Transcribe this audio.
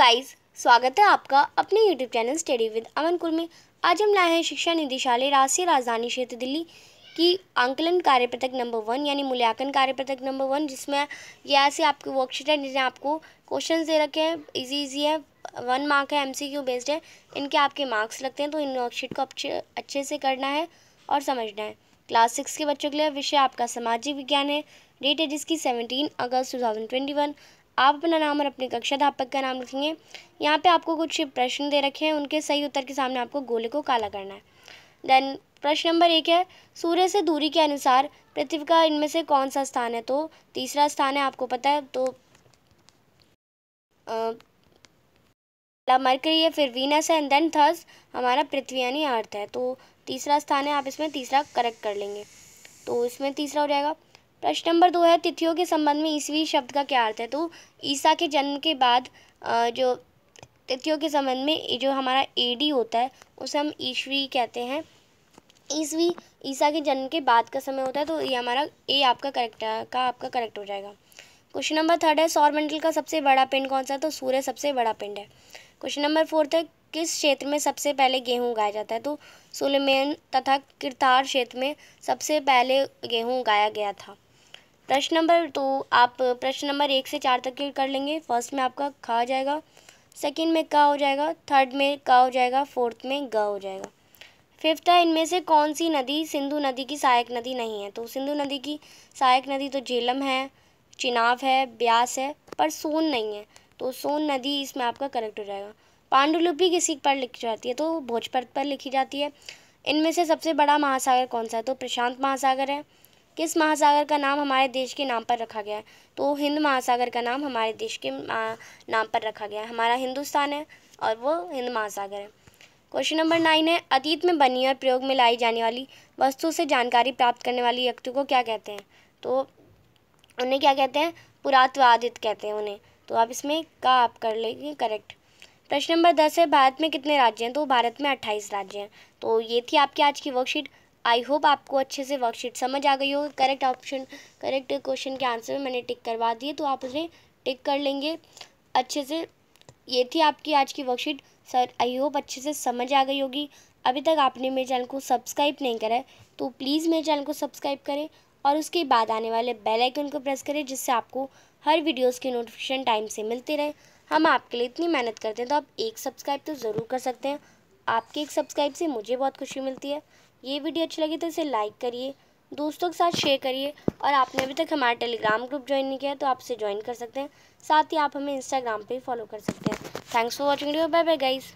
guys स्वागत है आपका अपने YouTube channel study with Aman कुल में आज हम लाए हैं शिक्षा निदेशालय राष्ट्रीय राजधानी क्षेत्र दिल्ली की आंकलन कार्य नंबर वन यानी मूल्यांकन कार्य नंबर वन जिसमें ये ऐसे आपकी वर्कशीट है जिसमें आपको क्वेश्चन दे रखे हैं इजी इजी है वन मार्क है एम बेस्ड है इनके आपके मार्क्स लगते हैं तो इन वर्कशीट को अच्छे अच्छे से करना है और समझना है क्लास सिक्स के बच्चों के लिए विषय आपका सामाजिक विज्ञान है डेट है जिसकी seventeen August two thousand twenty one आप अपना नाम और अपने कक्षाध्यापक का नाम लिखेंगे यहाँ पे आपको कुछ प्रश्न दे रखे हैं उनके सही उत्तर के सामने आपको गोले को काला करना है देन प्रश्न नंबर एक है सूर्य से दूरी के अनुसार पृथ्वी का इनमें से कौन सा स्थान है तो तीसरा स्थान है आपको पता है तो मरकरी है फिर वीनस है एंड देन थर्स हमारा पृथ्वी यानी अर्थ है तो तीसरा स्थान है आप इसमें तीसरा करेक्ट कर लेंगे तो इसमें तीसरा हो जाएगा प्रश्न नंबर दो है तिथियों के संबंध में ईसवी शब्द का क्या अर्थ है तो ईसा के जन्म के बाद जो तिथियों के संबंध में जो हमारा एडी होता है उसे हम ईसवी कहते हैं ईसवी ईसा के जन्म के बाद का समय होता है तो ये हमारा ए आपका करेक्ट का आपका करेक्ट हो जाएगा क्वेश्चन नंबर थर्ड है सौरमंडल का सबसे बड़ा पिंड कौन सा है तो सूर्य सबसे बड़ा पिंड है क्वेश्चन नंबर फोर्थ है किस क्षेत्र में सबसे पहले गेहूं उगाया जाता है तो सुलेमेन तथा किरतार क्षेत्र में सबसे पहले गेहूं उगाया गया था प्रश्न नंबर तो आप प्रश्न नंबर एक से चार तक के कर लेंगे फर्स्ट में आपका खा हो जाएगा सेकंड में का हो जाएगा थर्ड में का हो जाएगा फोर्थ में ग हो जाएगा फिफ्थ है इनमें से कौन सी नदी सिंधु नदी की सहायक नदी नहीं है तो सिंधु नदी की सहायक नदी तो झेलम है चिनाव है ब्यास है पर सोन नहीं है तो सोन नदी इसमें आपका करेक्ट हो जाएगा पांडुलिपि किसी पर लिखी जाती है तो भोजपत्र पर लिखी जाती है इनमें से सबसे बड़ा महासागर कौन सा है तो प्रशांत महासागर है किस महासागर का नाम हमारे देश के नाम पर रखा गया है तो हिंद महासागर का नाम हमारे देश के नाम पर रखा गया है हमारा हिंदुस्तान है और वो हिंद महासागर है क्वेश्चन नंबर नाइन है अतीत में बनी और प्रयोग में लाई जाने वाली वस्तु से जानकारी प्राप्त करने वाली व्यक्ति को क्या कहते हैं तो उन्हें क्या कहते हैं पुरात्वादित कहते हैं उन्हें तो आप इसमें का आप कर लेंगे करेक्ट प्रश्न नंबर दस है भारत में कितने राज्य हैं तो भारत में अट्ठाईस राज्य हैं तो ये थी आपकी आज की वर्कशीट आई होप आपको अच्छे से वर्कशीट समझ आ गई हो करेक्ट ऑप्शन करेक्ट क्वेश्चन के आंसर में मैंने टिक करवा दिए तो आप उसे टिक कर लेंगे अच्छे से ये थी आपकी आज की वर्कशीट सर आई होप अच्छे से समझ आ गई होगी अभी तक आपने मेरे चैनल को सब्सक्राइब नहीं करा है तो प्लीज़ मेरे चैनल को सब्सक्राइब करें और उसके बाद आने वाले बेल आइकन को प्रेस करें जिससे आपको हर वीडियोस के नोटिफिकेशन टाइम से मिलते रहे हम आपके लिए इतनी मेहनत करते हैं तो आप एक सब्सक्राइब तो ज़रूर कर सकते हैं आपके एक सब्सक्राइब से मुझे बहुत खुशी मिलती है ये वीडियो अच्छी लगी तो इसे लाइक करिए दोस्तों के साथ शेयर करिए और आपने अभी तक हमारा टेलीग्राम ग्रुप ज्वाइन नहीं किया तो आप इसे ज्वाइन कर सकते हैं साथ ही आप हमें इंस्टाग्राम पर फॉलो कर सकते हैं thanks for watching bye bye guys